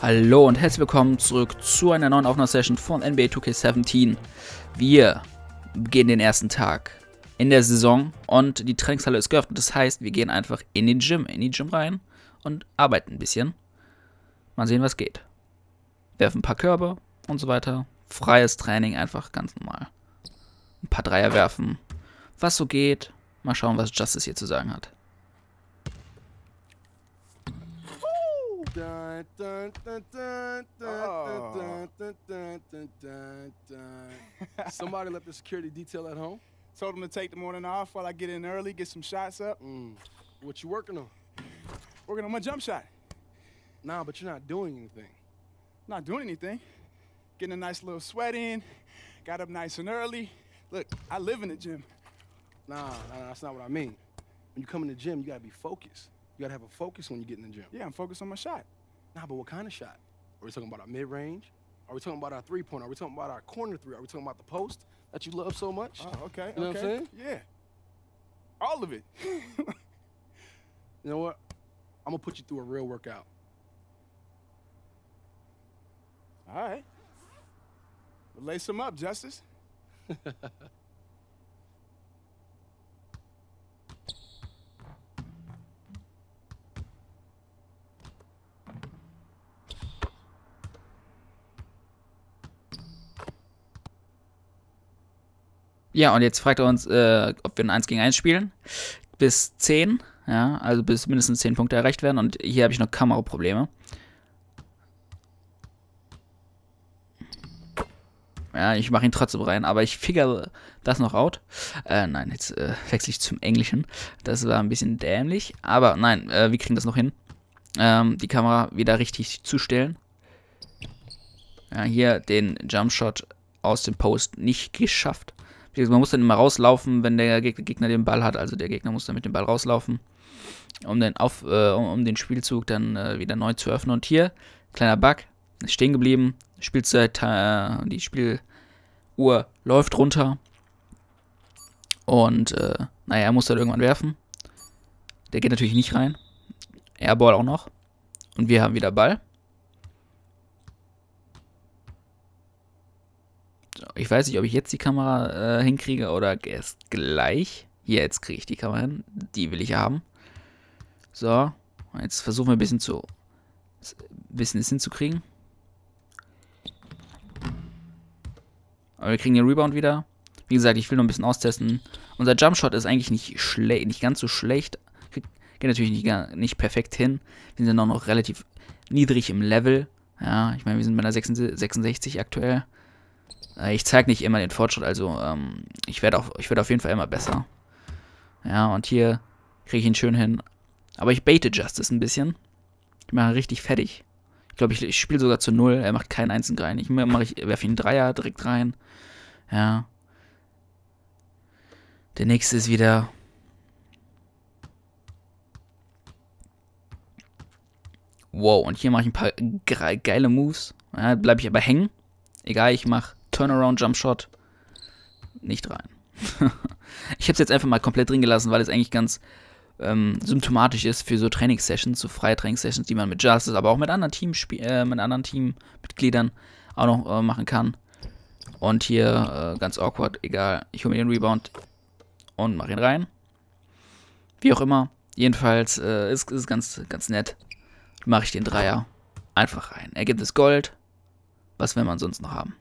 Hallo und herzlich willkommen zurück zu einer neuen Aufnahmesession von NBA 2K17. Wir gehen den ersten Tag in der Saison und die Trainingshalle ist geöffnet. Das heißt, wir gehen einfach in den Gym, in die Gym rein und arbeiten ein bisschen. Mal sehen, was geht. Werfen ein paar Körbe und so weiter. Freies Training einfach ganz normal. Ein paar Dreier werfen. Was so geht. Mal schauen, was Justice hier zu sagen hat. Somebody left the security detail at home. Told them to take the morning off while I get in early, get some shots up. Mm. What you working on? Working on my jump shot. Nah, but you're not doing anything. Not doing anything. Getting a nice little sweat in. Got up nice and early. Look, I live in the gym. Nah, nah, that's not what I mean. When you come in the gym, you gotta be focused. You gotta have a focus when you get in the gym. Yeah, I'm focused on my shot. Nah, but what kind of shot? Are we talking about our mid range? Are we talking about our three point? Are we talking about our corner three? Are we talking about the post that you love so much? Oh, okay. You know okay. what I'm saying? Yeah. All of it. you know what? I'm gonna put you through a real workout. All right. Lace them up, Justice. Ja, und jetzt fragt er uns, äh, ob wir ein 1 gegen 1 spielen. Bis 10. Ja, also bis mindestens 10 Punkte erreicht werden. Und hier habe ich noch Kameraprobleme. Ja, ich mache ihn trotzdem rein, aber ich figure das noch out. Äh, nein, jetzt äh, wechsle ich zum Englischen. Das war ein bisschen dämlich, aber nein, äh, wir kriegen das noch hin. Ähm, die Kamera wieder richtig zu stellen. Ja, hier den Jumpshot aus dem Post nicht geschafft. Also man muss dann immer rauslaufen, wenn der Gegner den Ball hat. Also der Gegner muss dann mit dem Ball rauslaufen, um den, Auf, äh, um den Spielzug dann äh, wieder neu zu öffnen. Und hier, kleiner Bug, ist stehen geblieben. Spielzeit, äh, die Spieluhr läuft runter. Und äh, naja, er muss dann irgendwann werfen. Der geht natürlich nicht rein. Airball auch noch. Und wir haben wieder Ball. Ich weiß nicht, ob ich jetzt die Kamera äh, hinkriege oder erst gleich. jetzt kriege ich die Kamera hin. Die will ich haben. So, jetzt versuchen wir ein bisschen zu... Ein bisschen es hinzukriegen. Aber wir kriegen den Rebound wieder. Wie gesagt, ich will noch ein bisschen austesten. Unser Jumpshot ist eigentlich nicht schlecht, nicht ganz so schlecht. Geht natürlich nicht, nicht perfekt hin. Wir sind dann auch noch relativ niedrig im Level. Ja, ich meine, wir sind bei einer 66 aktuell. Äh, ich zeige nicht immer den Fortschritt, also ähm, ich werde werd auf jeden Fall immer besser. Ja, und hier kriege ich ihn schön hin. Aber ich baite Justice ein bisschen. Ich mache ihn richtig fertig. Ich glaube, ich, ich spiele sogar zu null. Er macht keinen einzigen rein. Ich, ich werfe ihn einen Dreier direkt rein. Ja. Der nächste ist wieder... Wow, und hier mache ich ein paar geile Moves. Ja, bleibe ich aber hängen. Egal, ich mache Turnaround Jump Shot nicht rein. ich habe es jetzt einfach mal komplett drin gelassen, weil es eigentlich ganz ähm, symptomatisch ist für so Trainingssessions, so freie Trainingssessions, die man mit Justice, aber auch mit anderen, Teamspie äh, mit anderen Teammitgliedern auch noch äh, machen kann. Und hier äh, ganz awkward, egal. Ich hole mir den Rebound und mache ihn rein. Wie auch immer. Jedenfalls äh, ist es ganz, ganz nett. Mache ich den Dreier einfach rein. Er gibt es Gold. Was will man sonst noch haben?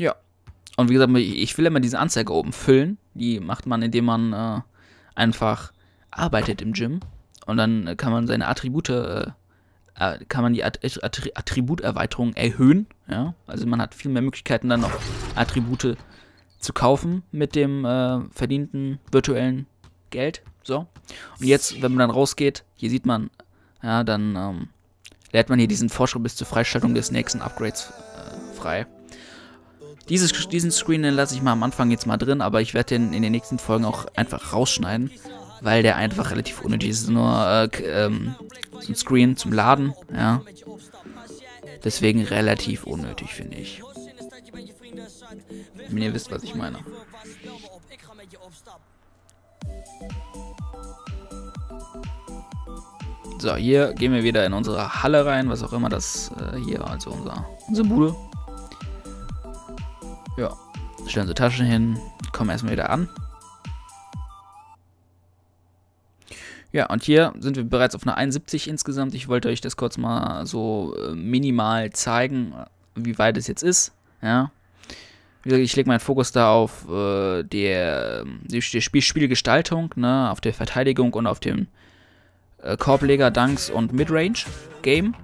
Ja. Und wie gesagt, ich will immer diese Anzeige oben füllen. Die macht man, indem man äh, einfach arbeitet im Gym. Und dann kann man seine Attribute, äh, äh kann man die Attributerweiterung erhöhen. Ja? Also man hat viel mehr Möglichkeiten, dann noch Attribute zu kaufen mit dem äh, verdienten virtuellen Geld. So. Und jetzt, wenn man dann rausgeht, hier sieht man, ja, dann ähm, lädt man hier diesen Vorschritt bis zur Freischaltung des nächsten Upgrades äh, frei. Dieses, diesen Screen lasse ich mal am Anfang jetzt mal drin, aber ich werde den in den nächsten Folgen auch einfach rausschneiden, weil der einfach relativ unnötig ist. Nur äh, ähm, so ein Screen zum Laden, ja. Deswegen relativ unnötig, finde ich. Wenn ihr wisst, was ich meine. So, hier gehen wir wieder in unsere Halle rein, was auch immer das äh, hier, also unser, unsere Bude. Ja, stellen sie Taschen hin, kommen erstmal wieder an. Ja, und hier sind wir bereits auf einer 71 insgesamt. Ich wollte euch das kurz mal so äh, minimal zeigen, wie weit es jetzt ist. Ja. Wie gesagt, ich lege meinen Fokus da auf äh, der, die, die Spiel Spielgestaltung, ne, auf der Verteidigung und auf dem äh, Korbleger, Dunks und Midrange-Game.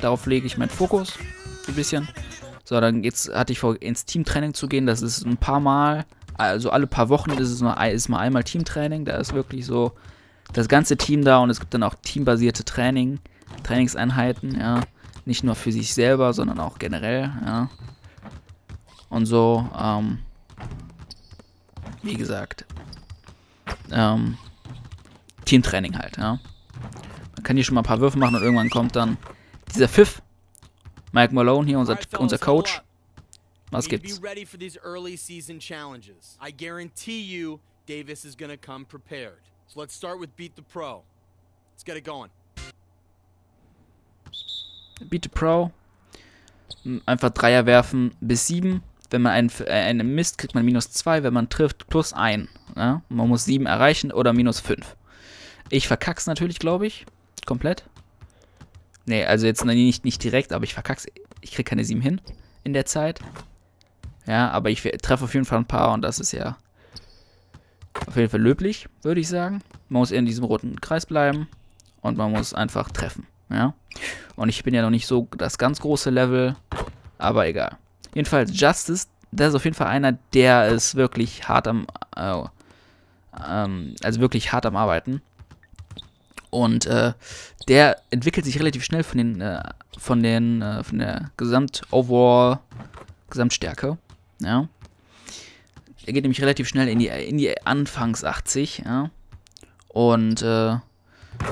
Darauf lege ich meinen Fokus ein bisschen. So, dann jetzt hatte ich vor, ins Teamtraining zu gehen. Das ist ein paar Mal, also alle paar Wochen ist es nur, ist mal einmal Teamtraining. Da ist wirklich so das ganze Team da und es gibt dann auch teambasierte Training, Trainingseinheiten, ja. Nicht nur für sich selber, sondern auch generell, ja. Und so, ähm, wie gesagt, ähm, Teamtraining halt, ja. Man kann hier schon mal ein paar Würfe machen und irgendwann kommt dann dieser Pfiff Mike Malone hier, unser, unser Coach. Was gibt's? Davis is gonna come prepared. So let's start with Beat the Pro. Let's get it going. Beat the Pro. Einfach Dreier werfen bis 7. Wenn man einen, äh, einen misst, kriegt man minus 2. Wenn man trifft, plus 1. Ja? Man muss 7 erreichen oder minus 5. Ich verkack's natürlich, glaube ich. Komplett. Nee, also jetzt nicht, nicht direkt, aber ich verkack's. Ich krieg keine 7 hin in der Zeit. Ja, aber ich treffe auf jeden Fall ein paar und das ist ja auf jeden Fall löblich, würde ich sagen. Man muss in diesem roten Kreis bleiben und man muss einfach treffen. Ja. Und ich bin ja noch nicht so das ganz große Level, aber egal. Jedenfalls, Justice, das ist auf jeden Fall einer, der ist wirklich hart am. Äh, ähm, also wirklich hart am Arbeiten. Und äh, der entwickelt sich relativ schnell von den, äh, von den, äh, von der Gesamt-Overall, Gesamtstärke. Ja. Er geht nämlich relativ schnell in die, in die Anfangs 80, ja. Und äh,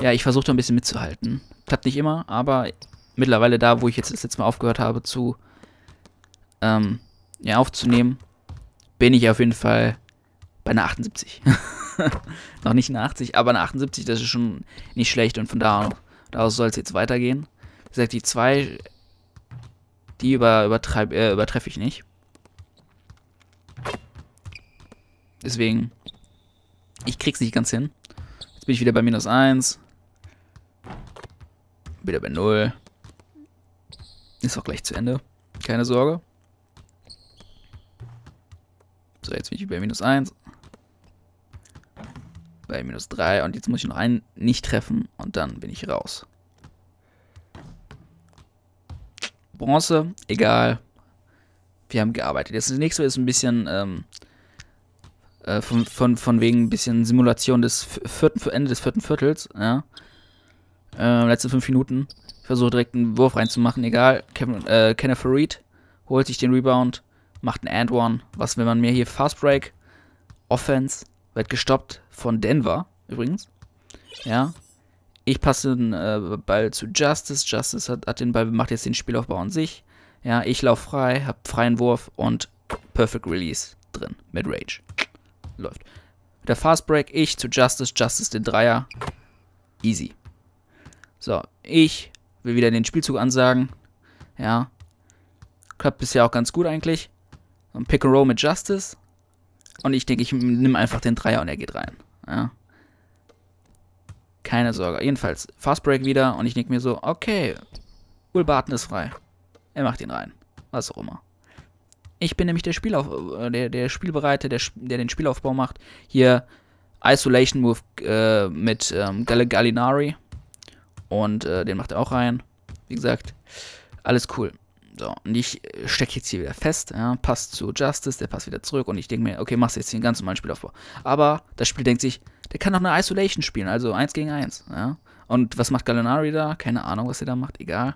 ja, ich versuche da ein bisschen mitzuhalten. Klappt nicht immer, aber mittlerweile da, wo ich jetzt das letzte Mal aufgehört habe zu ähm, ja, aufzunehmen, bin ich auf jeden Fall bei einer 78. noch nicht eine 80, aber eine 78, das ist schon nicht schlecht und von da aus soll es jetzt weitergehen. Wie gesagt, die 2, die über, übertreib, äh, übertreffe ich nicht. Deswegen, ich krieg's nicht ganz hin. Jetzt bin ich wieder bei minus 1. Wieder bei 0. Ist auch gleich zu Ende. Keine Sorge. So, jetzt bin ich bei minus 1. 2, minus 3. Und jetzt muss ich noch einen nicht treffen und dann bin ich raus. Bronze, egal. Wir haben gearbeitet. das nächste ist ein bisschen ähm, äh, von, von, von wegen ein bisschen Simulation des vierten, Ende des vierten Viertels. Ja. Äh, letzte fünf Minuten. Ich Versuche direkt einen Wurf reinzumachen, egal. Kevin, äh, Kenneth Reed holt sich den Rebound, macht einen And One. Was will man mir hier? Fast Break, Offense. Wird gestoppt von Denver, übrigens. Ja. Ich passe den äh, Ball zu Justice. Justice hat, hat, den Ball, macht jetzt den Spielaufbau an sich. Ja, ich laufe frei, habe freien Wurf und Perfect Release drin mit Rage. Läuft. Der Fast Break, ich zu Justice, Justice den Dreier. Easy. So, ich will wieder den Spielzug ansagen. Ja. Klappt bisher auch ganz gut eigentlich. Ein Pick and Roll mit Justice. Und ich denke, ich nehme einfach den Dreier und er geht rein. Ja. Keine Sorge. Jedenfalls, Fastbreak wieder und ich denke mir so, okay, Ulbarton ist frei. Er macht ihn rein. Was auch immer. Ich bin nämlich der, Spielauf äh, der, der Spielbereite, der, der den Spielaufbau macht. Hier Isolation Move äh, mit ähm, Gallinari. Und äh, den macht er auch rein. Wie gesagt, alles cool. So, und ich äh, stecke jetzt hier wieder fest, ja, passt zu Justice, der passt wieder zurück und ich denke mir, okay, machst jetzt hier einen ganz normalen Spielaufbau. Aber das Spiel denkt sich, der kann doch eine Isolation spielen, also 1 gegen 1, ja. Und was macht Gallinari da? Keine Ahnung, was er da macht, egal.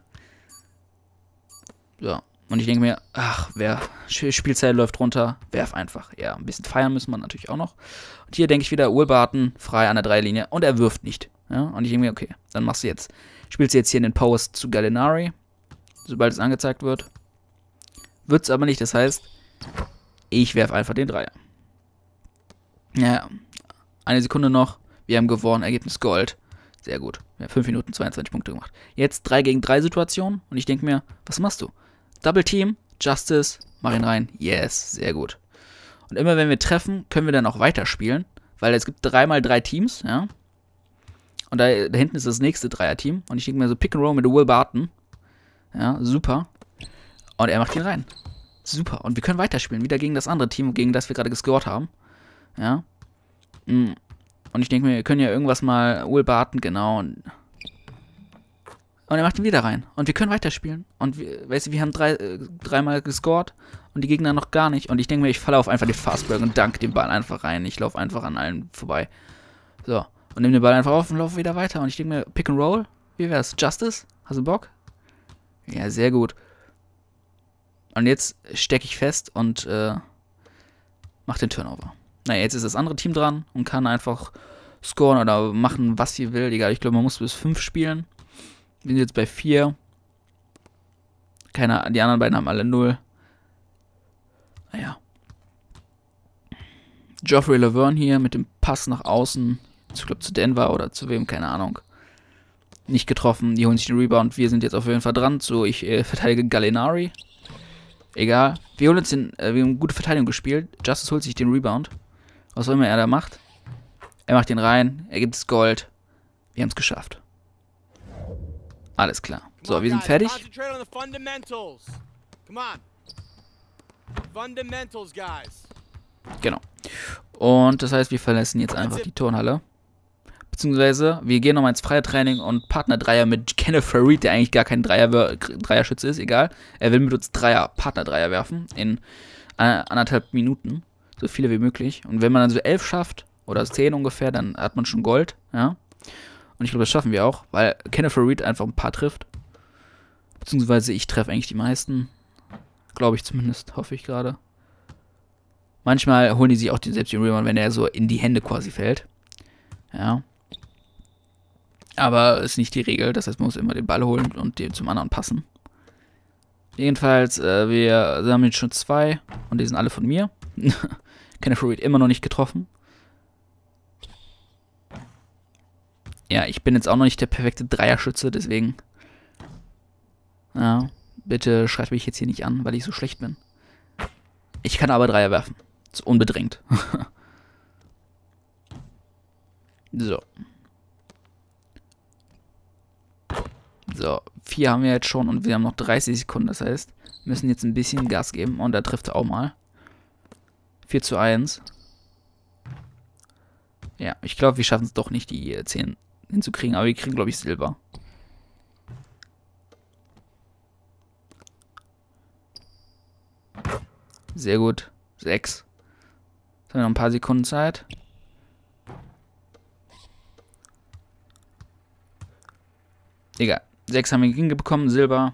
So, und ich denke mir, ach, wer, Spielzeit läuft runter, werf einfach. Ja, ein bisschen feiern müssen wir natürlich auch noch. Und hier denke ich wieder, Urbarton, frei an der Dreilinie und er wirft nicht. Ja, und ich denke mir, okay, dann machst du jetzt, spielst du jetzt hier in den Post zu Gallinari, sobald es angezeigt wird. Wird es aber nicht, das heißt, ich werfe einfach den Dreier. Naja, eine Sekunde noch. Wir haben gewonnen, Ergebnis Gold. Sehr gut. Wir haben 5 Minuten 22 Punkte gemacht. Jetzt 3 gegen 3 Situation und ich denke mir, was machst du? Double Team, Justice, mach ihn rein. Yes, sehr gut. Und immer wenn wir treffen, können wir dann auch weiterspielen, weil es gibt 3 mal 3 Teams, ja. Und da, da, hinten ist das nächste Dreier-Team und ich denke mir so Pick and Roll mit Will Barton. Ja, super. Und er macht ihn rein. Super. Und wir können weiterspielen. Wieder gegen das andere Team, gegen das wir gerade gescored haben. Ja. Mm. Und ich denke mir, wir können ja irgendwas mal Ulbarten, genau. Und, und er macht ihn wieder rein. Und wir können weiterspielen. Und wir, weißt du, wir haben drei, äh, dreimal gescored und die Gegner noch gar nicht. Und ich denke mir, ich falle auf einfach die Fastbreak und danke den Ball einfach rein. Ich laufe einfach an allen vorbei. So. Und nehme den Ball einfach auf und laufe wieder weiter. Und ich denke mir, Pick and Roll? Wie wär's? Justice? Hast du Bock? Ja, sehr gut. Und jetzt stecke ich fest und äh, mach den Turnover. Naja, jetzt ist das andere Team dran und kann einfach scoren oder machen, was sie will. Egal, ich glaube, man muss bis 5 spielen. Wir sind jetzt bei 4. Keiner, die anderen beiden haben alle 0. Naja. Ah Geoffrey Laverne hier mit dem Pass nach außen. Ich glaube, zu Denver oder zu wem, keine Ahnung. Nicht getroffen, die holen sich den Rebound. Wir sind jetzt auf jeden Fall dran. So, ich äh, verteidige Gallinari. Egal. Wir holen uns den, äh, wir haben gute Verteidigung gespielt. Justice holt sich den Rebound. Was auch immer er da macht. Er macht den rein, er gibt es Gold. Wir haben es geschafft. Alles klar. So, wir sind fertig. Genau. Und das heißt, wir verlassen jetzt einfach die Turnhalle. Beziehungsweise, wir gehen nochmal ins freie Training und Partner-Dreier mit Kenneth Farid, der eigentlich gar kein Dreier Dreierschütze ist, egal. Er will mit uns Dreier, Partner-Dreier werfen in äh, anderthalb Minuten. So viele wie möglich. Und wenn man dann so elf schafft, oder zehn ungefähr, dann hat man schon Gold, ja. Und ich glaube, das schaffen wir auch, weil Kenneth Reed einfach ein paar trifft. Beziehungsweise ich treffe eigentlich die meisten. Glaube ich zumindest, hoffe ich gerade. Manchmal holen die sich auch den selbst den Rebound, wenn er so in die Hände quasi fällt. Ja. Aber ist nicht die Regel, das heißt, man muss immer den Ball holen und den zum anderen passen. Jedenfalls, äh, wir haben jetzt schon zwei und die sind alle von mir. Kenneth Reed immer noch nicht getroffen. Ja, ich bin jetzt auch noch nicht der perfekte Dreierschütze, deswegen. Ja, bitte schreibt mich jetzt hier nicht an, weil ich so schlecht bin. Ich kann aber Dreier werfen. Ist unbedrängt. so. So, vier haben wir jetzt schon und wir haben noch 30 Sekunden. Das heißt, müssen jetzt ein bisschen Gas geben. Und da trifft er auch mal. 4 zu 1. Ja, ich glaube, wir schaffen es doch nicht, die 10 äh, hinzukriegen. Aber wir kriegen, glaube ich, Silber. Sehr gut. 6. Jetzt haben wir noch ein paar Sekunden Zeit. Egal. Sechs haben wir gegen Silber.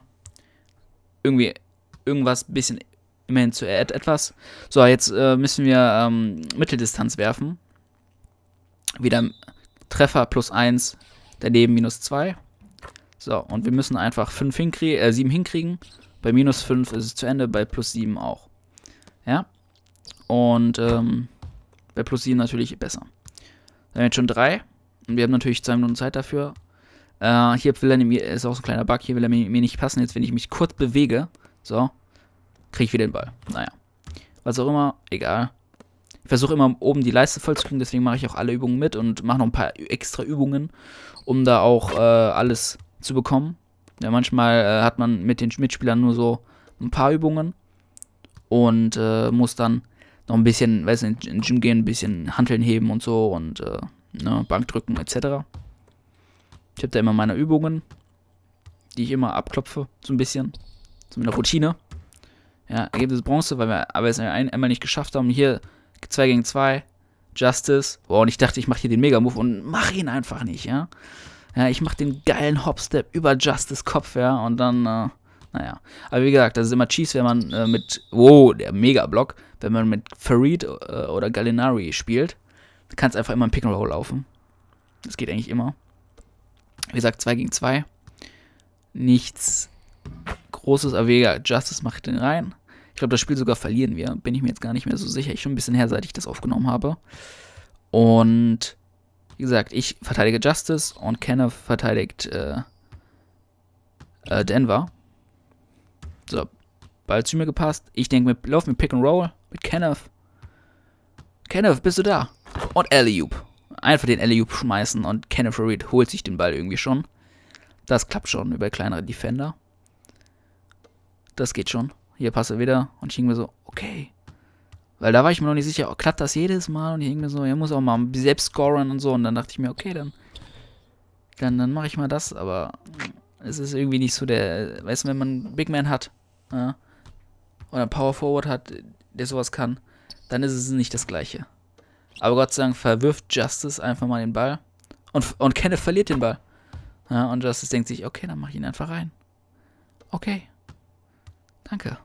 Irgendwie irgendwas, bisschen immerhin zu etwas. So, jetzt äh, müssen wir ähm, Mitteldistanz werfen. Wieder Treffer plus 1, daneben minus 2. So, und wir müssen einfach 5 hinkrie äh, 7 hinkriegen. Bei minus 5 ist es zu Ende, bei plus 7 auch. Ja? Und ähm, bei plus 7 natürlich besser. Dann haben wir jetzt schon 3. Und wir haben natürlich 2 Minuten Zeit dafür. Äh, hier will er mir, ist auch so ein kleiner Bug, hier will er mir, mir nicht passen. Jetzt, wenn ich mich kurz bewege, so, kriege ich wieder den Ball. Naja. Was auch immer, egal. Ich versuche immer oben die Leiste voll zu kriegen, deswegen mache ich auch alle Übungen mit und mache noch ein paar extra Übungen, um da auch äh, alles zu bekommen. Ja, manchmal äh, hat man mit den Mitspielern nur so ein paar Übungen und äh, muss dann noch ein bisschen, weiß nicht, in den Gym gehen, ein bisschen Hanteln heben und so und äh, ne, Bank drücken etc. Ich habe da immer meine Übungen, die ich immer abklopfe, so ein bisschen. So mit einer Routine. Ja, Ergebnis Bronze, weil wir aber es einmal nicht geschafft haben. Hier 2 gegen 2, Justice. Boah, und ich dachte, ich mache hier den Mega-Move und mache ihn einfach nicht, ja. Ja, ich mache den geilen Hopstep über Justice Kopf, ja, und dann, äh, naja. Aber wie gesagt, das ist immer Cheese, wenn man äh, mit, wow, der Mega-Block, wenn man mit Farid äh, oder Gallinari spielt, kann es einfach immer im pick laufen. Das geht eigentlich immer. Wie gesagt, 2 gegen 2. Nichts Großes, aber weniger Justice macht den rein. Ich glaube, das Spiel sogar verlieren wir. Bin ich mir jetzt gar nicht mehr so sicher. Ich schon ein bisschen her, seit ich das aufgenommen habe. Und wie gesagt, ich verteidige Justice und Kenneth verteidigt äh, äh Denver. So, Ball zu mir gepasst. Ich denke, wir laufen mit Pick and Roll mit Kenneth. Kenneth, bist du da? Und Alley-Oop einfach den LEU schmeißen und Kenneth Reed holt sich den Ball irgendwie schon. Das klappt schon über kleinere Defender. Das geht schon. Hier passt er wieder und ich hing mir so, okay. Weil da war ich mir noch nicht sicher, oh, klappt das jedes Mal? Und ich hing mir so, er muss auch mal selbst scoren und so. Und dann dachte ich mir, okay, dann, dann, dann mache ich mal das. Aber es ist irgendwie nicht so der, weißt du, wenn man einen Big Man hat ja, oder einen Power Forward hat, der sowas kann, dann ist es nicht das Gleiche. Aber Gott sei Dank verwirft Justice einfach mal den Ball. Und, und Kenneth verliert den Ball. Ja, und Justice denkt sich, okay, dann mach ich ihn einfach rein. Okay. Danke.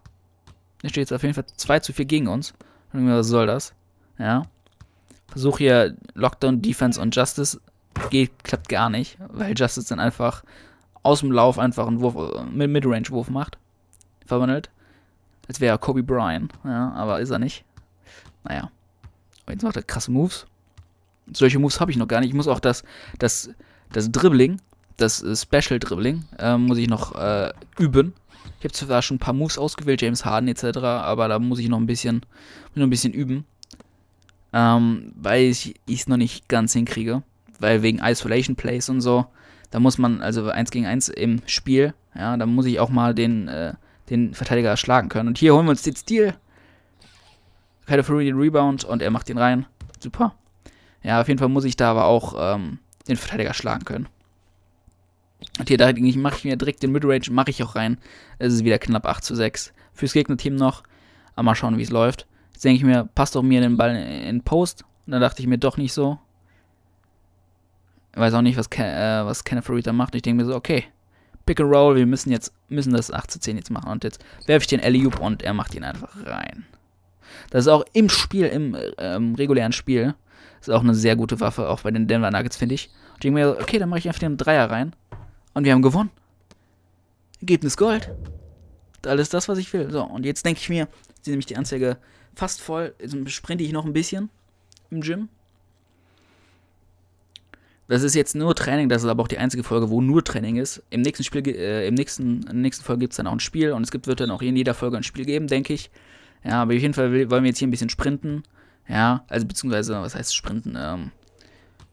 Hier steht jetzt auf jeden Fall 2 zu 4 gegen uns. was soll das? Ja. Versuch hier Lockdown, Defense und Justice. Geht, klappt gar nicht, weil Justice dann einfach aus dem Lauf einfach einen Wurf, äh, mit Midrange-Wurf macht. Verwandelt. Als wäre er Kobe Bryant. Ja, aber ist er nicht. Naja jetzt macht er krasse Moves. Solche Moves habe ich noch gar nicht. Ich muss auch das, das, das Dribbling, das äh, Special Dribbling, äh, muss ich noch äh, üben. Ich habe zwar schon ein paar Moves ausgewählt, James Harden etc., aber da muss ich noch ein bisschen, noch ein bisschen üben. Ähm, weil ich es noch nicht ganz hinkriege. Weil wegen Isolation Plays und so, da muss man, also 1 gegen 1 im Spiel, ja, da muss ich auch mal den, äh, den Verteidiger schlagen können. Und hier holen wir uns den Stil. Kyle Fury den Rebound und er macht ihn rein. Super. Ja, auf jeden Fall muss ich da aber auch ähm, den Verteidiger schlagen können. Und hier mache ich mir direkt den Midrange, mache ich auch rein. Es ist wieder knapp 8 zu 6. Fürs Gegnerteam noch. Aber mal schauen, wie es läuft. Jetzt denke ich mir, passt doch mir den Ball in Post. Und dann dachte ich mir doch nicht so. Ich weiß auch nicht, was, Ke äh, was Kenneth Farita macht. Und ich denke mir so, okay, Pick and Roll, wir müssen jetzt, müssen das 8 zu 10 jetzt machen. Und jetzt werfe ich den Eliup und er macht ihn einfach rein. Das ist auch im Spiel, im ähm, regulären Spiel, ist auch eine sehr gute Waffe, auch bei den Denver Nuggets, finde ich. Und ich denke mir, okay, dann mache ich einfach den Dreier rein. Und wir haben gewonnen. Ergebnis Gold. Alles das, was ich will. So, und jetzt denke ich mir, jetzt ist nämlich die Anzeige fast voll. Jetzt sprinte ich noch ein bisschen im Gym. Das ist jetzt nur Training, das ist aber auch die einzige Folge, wo nur Training ist. Im nächsten Spiel, äh, im nächsten, in der nächsten Folge gibt es dann auch ein Spiel und es gibt, wird dann auch in jeder Folge ein Spiel geben, denke ich. Ja, aber auf jeden Fall wollen wir jetzt hier ein bisschen sprinten. Ja, also beziehungsweise, was heißt sprinten? Ähm,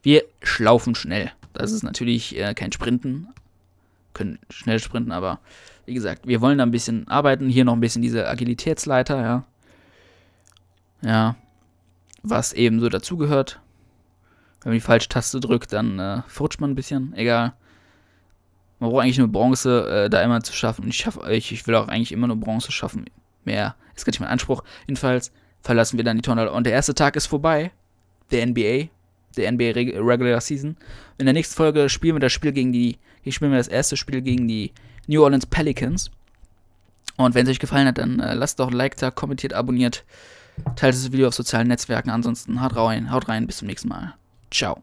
wir schlaufen schnell. Das ist natürlich äh, kein Sprinten. Können schnell sprinten, aber wie gesagt, wir wollen da ein bisschen arbeiten. Hier noch ein bisschen diese Agilitätsleiter, ja. Ja. Was eben so dazugehört. Wenn man die falsche Taste drückt, dann äh, verrutscht man ein bisschen. Egal. Man braucht eigentlich nur Bronze äh, da immer zu schaffen. Und Ich, schaff, ich, ich will auch eigentlich immer nur Bronze schaffen mehr. Ist gar nicht mein Anspruch. Jedenfalls verlassen wir dann die Turnhalle. Und der erste Tag ist vorbei. Der NBA. Der NBA Reg Regular Season. In der nächsten Folge spielen wir das Spiel gegen die. Spielen wir das erste Spiel gegen die New Orleans Pelicans. Und wenn es euch gefallen hat, dann äh, lasst doch ein Like da, kommentiert, abonniert, teilt das Video auf sozialen Netzwerken. Ansonsten haut rein, haut rein, bis zum nächsten Mal. Ciao.